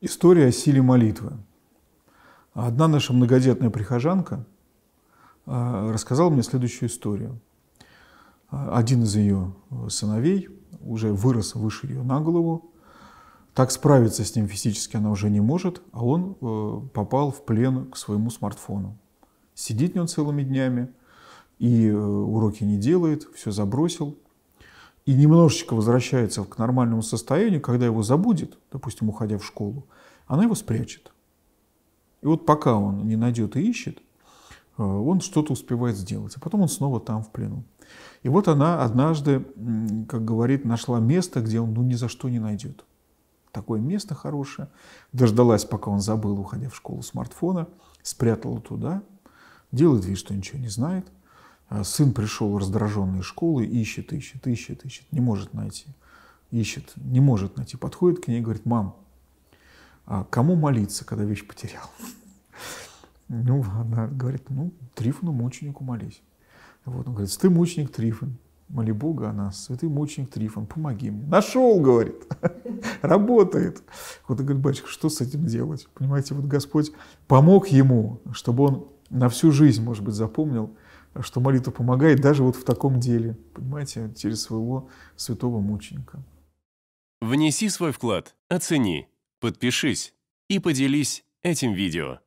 История о силе молитвы. Одна наша многодетная прихожанка а, рассказала мне следующую историю. А, один из ее э, сыновей уже вырос выше ее на голову. Так справиться с ним физически она уже не может, а он э, попал в плен к своему смартфону. Сидит не он целыми днями и э, уроки не делает, все забросил – и немножечко возвращается к нормальному состоянию, когда его забудет, допустим, уходя в школу, она его спрячет. И вот пока он не найдет и ищет, э, он что-то успевает сделать, а потом он снова там в плену. И вот она однажды, как говорит, нашла место, где он ну ни за что не найдет. Такое место хорошее. Дождалась, пока он забыл, уходя в школу смартфона, спрятала туда, делает вид, что ничего не знает – а сын пришел раздраженный из школы, ищет, ищет, ищет, ищет, не может найти. Ищет, не может найти. Подходит к ней и говорит, мам, а кому молиться, когда вещь потерял? Ну, она говорит, ну, Трифону, мученику молись. Вот, он говорит, ты мученик Трифон, моли Бога о нас, святый мученик Трифон, помоги мне. Нашел, говорит, работает. Вот он говорит, батюшка, что с этим делать? Понимаете, вот Господь помог ему, чтобы он на всю жизнь, может быть, запомнил – что молитва помогает даже вот в таком деле, понимаете, через своего святого мученика. Внеси свой вклад, оцени, подпишись и поделись этим видео.